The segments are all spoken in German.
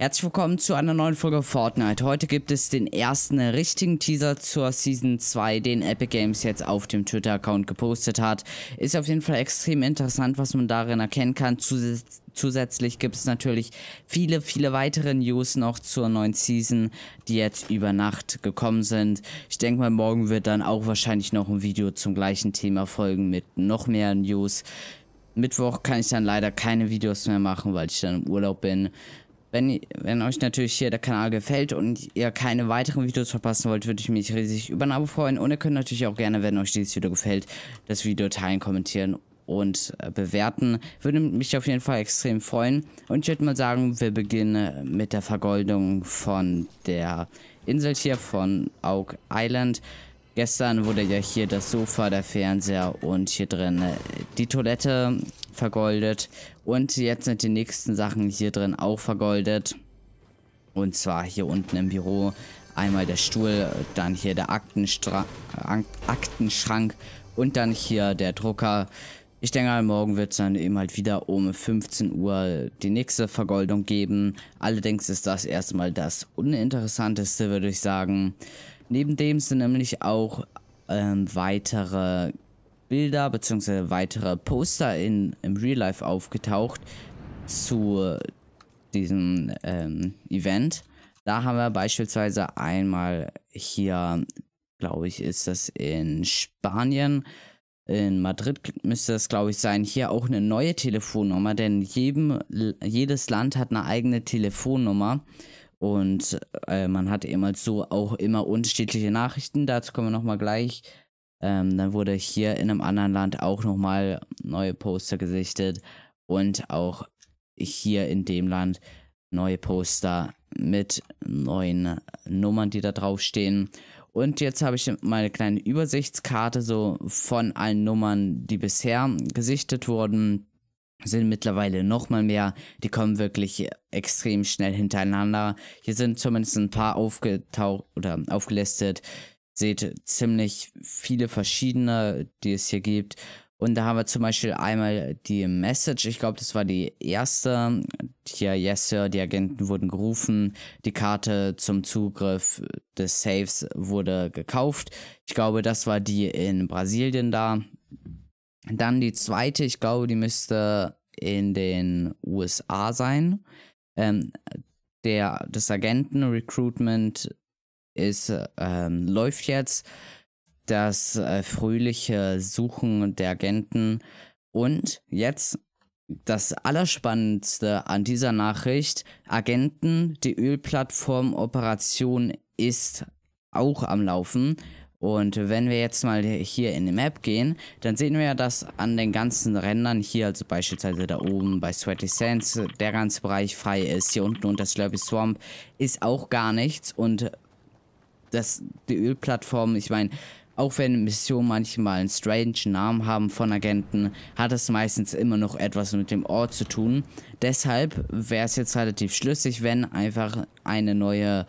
Herzlich willkommen zu einer neuen Folge Fortnite. Heute gibt es den ersten richtigen Teaser zur Season 2, den Epic Games jetzt auf dem Twitter-Account gepostet hat. Ist auf jeden Fall extrem interessant, was man darin erkennen kann. zusätzlich gibt es natürlich viele, viele weitere News noch zur neuen Season, die jetzt über Nacht gekommen sind. Ich denke mal, morgen wird dann auch wahrscheinlich noch ein Video zum gleichen Thema folgen mit noch mehr News. Mittwoch kann ich dann leider keine Videos mehr machen, weil ich dann im Urlaub bin. Wenn, wenn euch natürlich hier der Kanal gefällt und ihr keine weiteren Videos verpassen wollt, würde ich mich riesig über ein Abo freuen. Und ihr könnt natürlich auch gerne, wenn euch dieses Video gefällt, das Video teilen, kommentieren und äh, bewerten. Würde mich auf jeden Fall extrem freuen. Und ich würde mal sagen, wir beginnen äh, mit der Vergoldung von der Insel hier von Aug Island. Gestern wurde ja hier das Sofa, der Fernseher und hier drin äh, die Toilette vergoldet. Und jetzt sind die nächsten Sachen hier drin auch vergoldet. Und zwar hier unten im Büro einmal der Stuhl, dann hier der Aktenstra Aktenschrank und dann hier der Drucker. Ich denke, morgen wird es dann eben halt wieder um 15 Uhr die nächste Vergoldung geben. Allerdings ist das erstmal das Uninteressanteste, würde ich sagen. Neben dem sind nämlich auch ähm, weitere Bilder bzw. weitere Poster in, im Real Life aufgetaucht zu diesem ähm, Event. Da haben wir beispielsweise einmal hier, glaube ich, ist das in Spanien. In Madrid müsste das, glaube ich, sein. Hier auch eine neue Telefonnummer, denn jedem, jedes Land hat eine eigene Telefonnummer. Und äh, man hatte immer so auch immer unterschiedliche Nachrichten. Dazu kommen wir nochmal gleich. Ähm, dann wurde hier in einem anderen Land auch nochmal neue Poster gesichtet und auch hier in dem Land neue Poster mit neuen Nummern, die da draufstehen. Und jetzt habe ich meine kleine Übersichtskarte so von allen Nummern, die bisher gesichtet wurden sind mittlerweile nochmal mehr. Die kommen wirklich extrem schnell hintereinander. Hier sind zumindest ein paar aufgetaucht oder aufgelistet. Seht ziemlich viele verschiedene, die es hier gibt. Und da haben wir zum Beispiel einmal die Message. Ich glaube, das war die erste. Hier, yes, sir, die Agenten wurden gerufen. Die Karte zum Zugriff des Saves wurde gekauft. Ich glaube, das war die in Brasilien da. Dann die zweite, ich glaube, die müsste in den USA sein. Ähm, der, das Agenten-Recruitment ist, ähm, läuft jetzt. Das äh, fröhliche Suchen der Agenten. Und jetzt das Allerspannendste an dieser Nachricht: Agenten, die Ölplattform Operation ist auch am Laufen. Und wenn wir jetzt mal hier in die Map gehen, dann sehen wir ja, dass an den ganzen Rändern hier, also beispielsweise da oben bei Sweaty Sands, der ganze Bereich frei ist. Hier unten unter Slurpy Swamp ist auch gar nichts. Und das, die Ölplattform, ich meine, auch wenn Missionen manchmal einen strange Namen haben von Agenten, hat es meistens immer noch etwas mit dem Ort zu tun. Deshalb wäre es jetzt relativ schlüssig, wenn einfach eine neue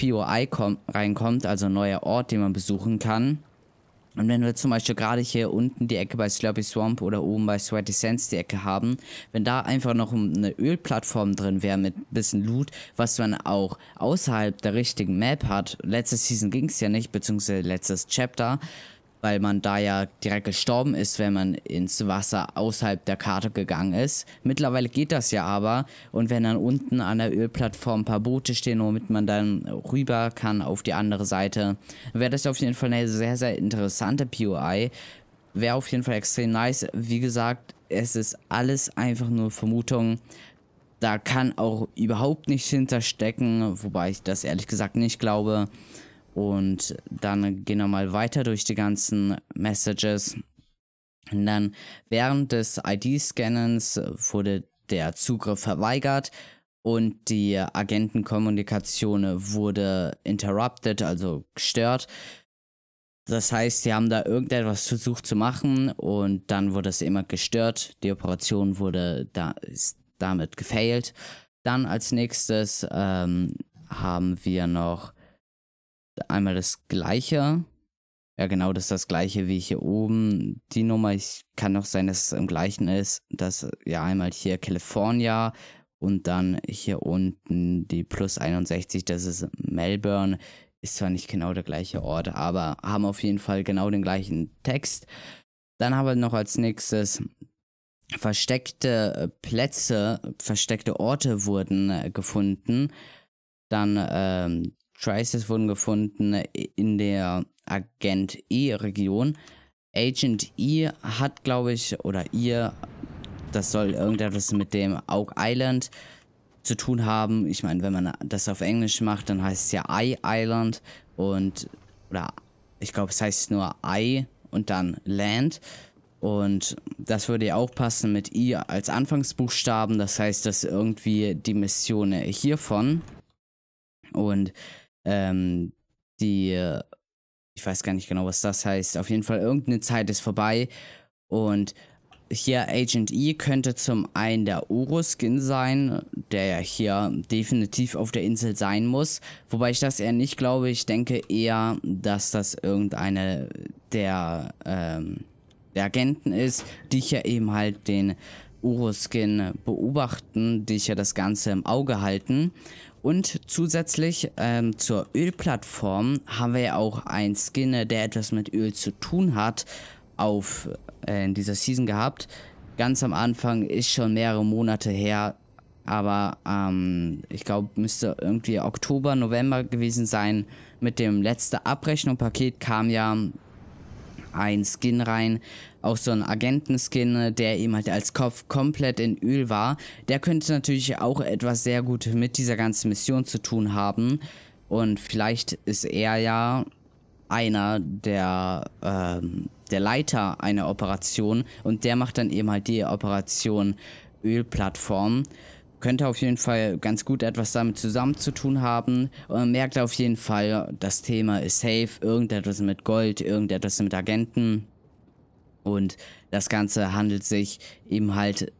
POI reinkommt, also ein neuer Ort, den man besuchen kann. Und wenn wir zum Beispiel gerade hier unten die Ecke bei Slurpy Swamp oder oben bei Sweaty Sands die Ecke haben, wenn da einfach noch eine Ölplattform drin wäre mit ein bisschen Loot, was man auch außerhalb der richtigen Map hat, letzte Season ging es ja nicht, beziehungsweise letztes Chapter, weil man da ja direkt gestorben ist, wenn man ins Wasser außerhalb der Karte gegangen ist. Mittlerweile geht das ja aber und wenn dann unten an der Ölplattform ein paar Boote stehen, womit man dann rüber kann auf die andere Seite, wäre das auf jeden Fall eine sehr, sehr interessante POI. Wäre auf jeden Fall extrem nice. Wie gesagt, es ist alles einfach nur Vermutung. Da kann auch überhaupt nichts hinterstecken, wobei ich das ehrlich gesagt nicht glaube. Und dann gehen wir mal weiter durch die ganzen Messages. Und dann während des ID-Scannens wurde der Zugriff verweigert und die Agentenkommunikation wurde interrupted, also gestört. Das heißt, sie haben da irgendetwas versucht zu machen und dann wurde es immer gestört. Die Operation wurde da, ist damit gefailt. Dann als nächstes ähm, haben wir noch einmal das gleiche. Ja, genau, das ist das gleiche wie hier oben. Die Nummer, ich kann noch sein, dass es im gleichen ist. Das ja einmal hier California und dann hier unten die plus 61, das ist Melbourne. Ist zwar nicht genau der gleiche Ort, aber haben auf jeden Fall genau den gleichen Text. Dann haben wir noch als nächstes versteckte äh, Plätze, versteckte Orte wurden äh, gefunden. Dann ähm, Traces wurden gefunden in der Agent E-Region. Agent E hat, glaube ich, oder ihr, das soll irgendetwas mit dem Oak Island zu tun haben. Ich meine, wenn man das auf Englisch macht, dann heißt es ja Eye Island und, oder ich glaube, es heißt nur Eye und dann Land. Und das würde ja auch passen mit I als Anfangsbuchstaben. Das heißt, dass irgendwie die Mission hiervon. Und ähm, die, äh, ich weiß gar nicht genau, was das heißt. Auf jeden Fall, irgendeine Zeit ist vorbei. Und hier Agent E könnte zum einen der Oro-Skin sein, der ja hier definitiv auf der Insel sein muss. Wobei ich das eher nicht glaube. Ich denke eher, dass das irgendeine der, ähm, der Agenten ist, die hier eben halt den Uro-Skin beobachten, die hier das Ganze im Auge halten. Und zusätzlich ähm, zur Ölplattform haben wir ja auch einen Skin, der etwas mit Öl zu tun hat, auf äh, in dieser Season gehabt. Ganz am Anfang ist schon mehrere Monate her, aber ähm, ich glaube, müsste irgendwie Oktober, November gewesen sein. Mit dem letzten Abrechnungspaket kam ja ein Skin rein, auch so ein Agentenskin, äh, der eben halt als Kopf komplett in Öl war. Der könnte natürlich auch etwas sehr gut mit dieser ganzen Mission zu tun haben. Und vielleicht ist er ja einer der, ähm, der Leiter einer Operation und der macht dann eben halt die Operation Ölplattform. Könnte auf jeden Fall ganz gut etwas damit zusammen zu tun haben. Und man merkt auf jeden Fall, das Thema ist safe. Irgendetwas mit Gold, irgendetwas mit Agenten. Und das Ganze handelt sich eben halt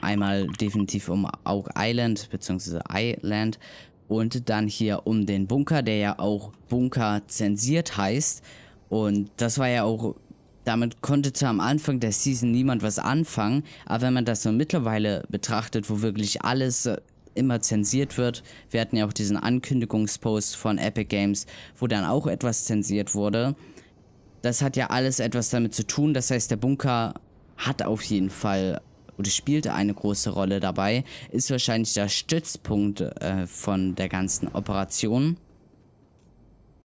einmal definitiv um Oak Island bzw. Island und dann hier um den Bunker, der ja auch Bunker zensiert heißt. Und das war ja auch, damit konnte zwar am Anfang der Season niemand was anfangen, aber wenn man das so mittlerweile betrachtet, wo wirklich alles äh, immer zensiert wird. Wir hatten ja auch diesen Ankündigungspost von Epic Games, wo dann auch etwas zensiert wurde. Das hat ja alles etwas damit zu tun. Das heißt, der Bunker hat auf jeden Fall oder spielt eine große Rolle dabei. Ist wahrscheinlich der Stützpunkt äh, von der ganzen Operation.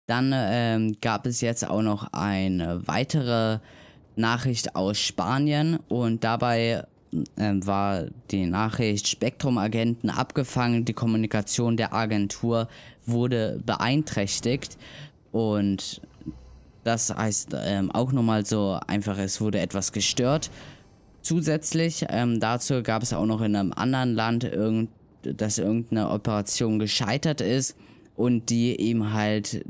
Dann ähm, gab es jetzt auch noch eine weitere Nachricht aus Spanien und dabei äh, war die Nachricht Spektrumagenten abgefangen, die Kommunikation der Agentur wurde beeinträchtigt und das heißt ähm, auch nochmal so einfach, es wurde etwas gestört. Zusätzlich ähm, dazu gab es auch noch in einem anderen Land, irgend, dass irgendeine Operation gescheitert ist und die eben halt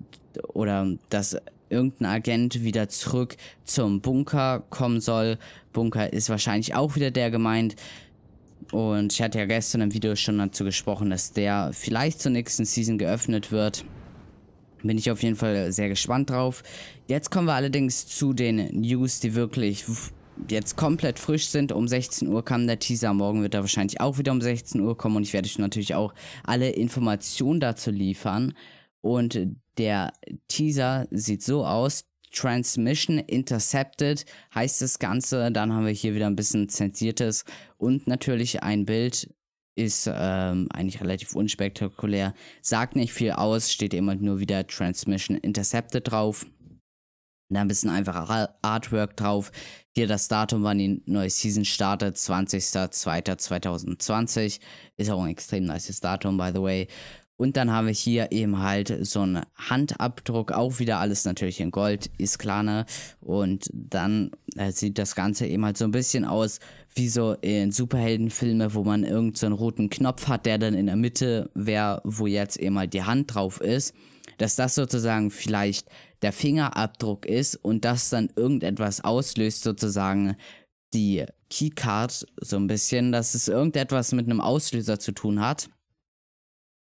oder dass irgendein Agent wieder zurück zum Bunker kommen soll. Bunker ist wahrscheinlich auch wieder der gemeint. Und ich hatte ja gestern im Video schon dazu gesprochen, dass der vielleicht zur nächsten Season geöffnet wird. Bin ich auf jeden Fall sehr gespannt drauf. Jetzt kommen wir allerdings zu den News, die wirklich jetzt komplett frisch sind. Um 16 Uhr kam der Teaser. Morgen wird er wahrscheinlich auch wieder um 16 Uhr kommen. Und ich werde euch natürlich auch alle Informationen dazu liefern. Und der Teaser sieht so aus. Transmission Intercepted heißt das Ganze. Dann haben wir hier wieder ein bisschen Zensiertes und natürlich ein Bild ist ähm, eigentlich relativ unspektakulär. Sagt nicht viel aus, steht immer nur wieder Transmission Intercepted drauf. Da ein bisschen einfacher Artwork drauf. Hier das Datum, wann die neue Season startet, 20.02.2020. Ist auch ein extrem nice Datum, by the way. Und dann haben wir hier eben halt so einen Handabdruck, auch wieder alles natürlich in Gold, ist klar, ne? Und dann äh, sieht das Ganze eben halt so ein bisschen aus wie so in Superheldenfilme, wo man irgendeinen so roten Knopf hat, der dann in der Mitte wäre, wo jetzt eben halt die Hand drauf ist. Dass das sozusagen vielleicht der Fingerabdruck ist und das dann irgendetwas auslöst, sozusagen die Keycard so ein bisschen, dass es irgendetwas mit einem Auslöser zu tun hat.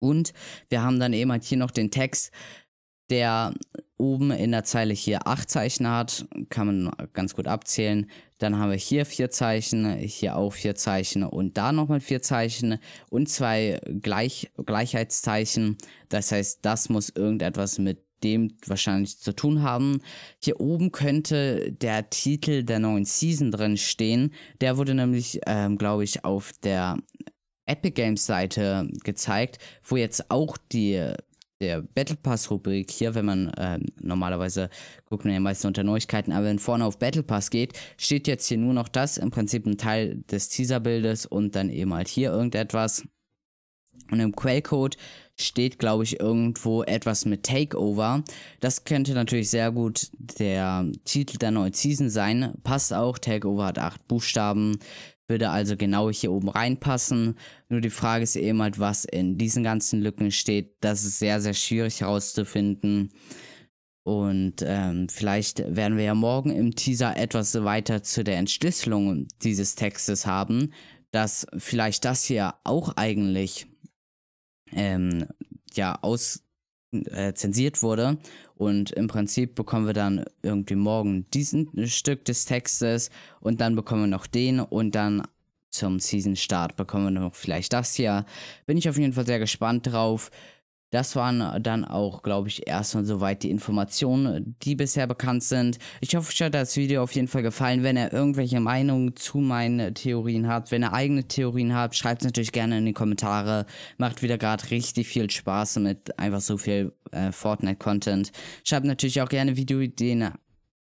Und wir haben dann eben halt hier noch den Text, der oben in der Zeile hier acht Zeichen hat, kann man ganz gut abzählen. Dann haben wir hier vier Zeichen, hier auch vier Zeichen und da nochmal vier Zeichen und zwei Gleich Gleichheitszeichen. Das heißt, das muss irgendetwas mit dem wahrscheinlich zu tun haben. Hier oben könnte der Titel der neuen Season drin stehen. Der wurde nämlich, ähm, glaube ich, auf der Epic Games Seite gezeigt, wo jetzt auch die der Battle Pass Rubrik hier, wenn man äh, normalerweise guckt man ja meistens unter Neuigkeiten, aber wenn vorne auf Battle Pass geht, steht jetzt hier nur noch das, im Prinzip ein Teil des Teaser Bildes und dann eben halt hier irgendetwas. Und im Quellcode steht, glaube ich, irgendwo etwas mit Takeover. Das könnte natürlich sehr gut der Titel der neuen Season sein. Passt auch. Takeover hat acht Buchstaben würde also genau hier oben reinpassen. Nur die Frage ist eben halt, was in diesen ganzen Lücken steht. Das ist sehr, sehr schwierig herauszufinden. Und ähm, vielleicht werden wir ja morgen im Teaser etwas weiter zu der Entschlüsselung dieses Textes haben, dass vielleicht das hier auch eigentlich ähm, ja aus äh, zensiert wurde und im Prinzip bekommen wir dann irgendwie morgen diesen Stück des Textes und dann bekommen wir noch den und dann zum Season-Start bekommen wir noch vielleicht das hier. Bin ich auf jeden Fall sehr gespannt drauf. Das waren äh, dann auch, glaube ich, erstmal soweit die Informationen, äh, die bisher bekannt sind. Ich hoffe, euch hat das Video auf jeden Fall gefallen. Wenn ihr irgendwelche Meinungen zu meinen Theorien habt, wenn ihr eigene Theorien habt, schreibt es natürlich gerne in die Kommentare. Macht wieder gerade richtig viel Spaß mit einfach so viel äh, Fortnite-Content. Schreibt natürlich auch gerne Videoideen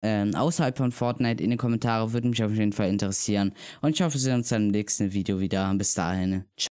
äh, außerhalb von Fortnite in die Kommentare. Würde mich auf jeden Fall interessieren. Und ich hoffe, wir sehen uns dann im nächsten Video wieder. Bis dahin. Ciao.